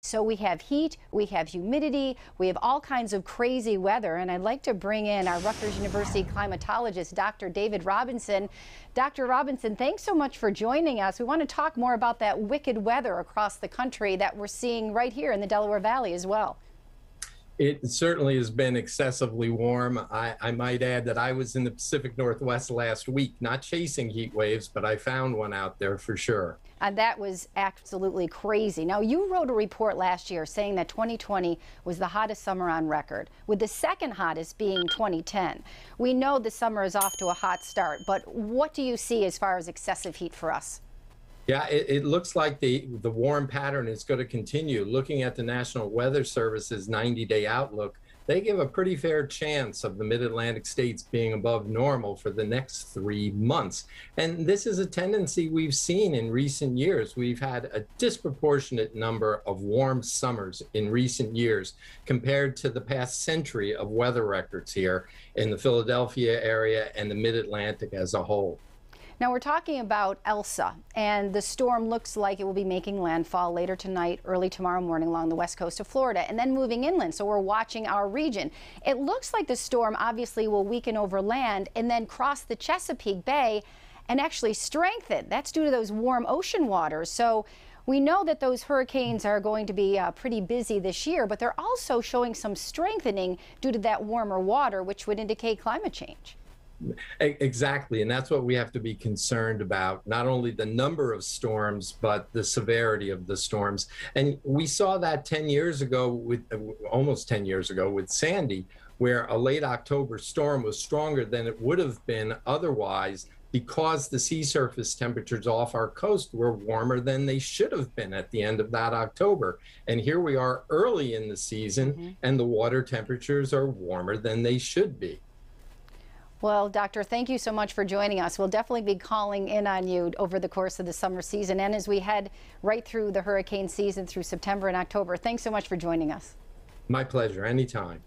So we have heat, we have humidity, we have all kinds of crazy weather. And I'd like to bring in our Rutgers University climatologist, Dr. David Robinson. Dr. Robinson, thanks so much for joining us. We want to talk more about that wicked weather across the country that we're seeing right here in the Delaware Valley as well it certainly has been excessively warm. I, I, might add that I was in the Pacific Northwest last week, not chasing heat waves, but I found one out there for sure. And that was absolutely crazy. Now, you wrote a report last year saying that 2020 was the hottest summer on record, with the second hottest being 2010. We know the summer is off to a hot start, but what do you see as far as excessive heat for us? Yeah, it, it, looks like the, the warm pattern is going to continue. Looking at the National Weather Service's 90 day outlook, they give a pretty fair chance of the mid Atlantic states being above normal for the next three months. And this is a tendency we've seen in recent years. We've had a disproportionate number of warm summers in recent years compared to the past century of weather records here in the Philadelphia area and the mid Atlantic as a whole. Now we're talking about Elsa, and the storm looks like it will be making landfall later tonight, early tomorrow morning along the west coast of Florida, and then moving inland. So we're watching our region. It looks like the storm obviously will weaken over land and then cross the Chesapeake Bay and actually strengthen. That's due to those warm ocean waters. So we know that those hurricanes are going to be uh, pretty busy this year, but they're also showing some strengthening due to that warmer water, which would indicate climate change. Exactly. And that's what we have to be concerned about not only the number of storms, but the severity of the storms. And we saw that 10 years ago, with uh, almost 10 years ago, with Sandy, where a late October storm was stronger than it would have been otherwise because the sea surface temperatures off our coast were warmer than they should have been at the end of that October. And here we are early in the season, mm-hmm. and the water temperatures are warmer than they should be. Well, Doctor, thank you so much for joining us. We'll definitely be calling in on you over the course of the summer season and as we head right through the hurricane season through September and October. Thanks so much for joining us. My pleasure. Anytime.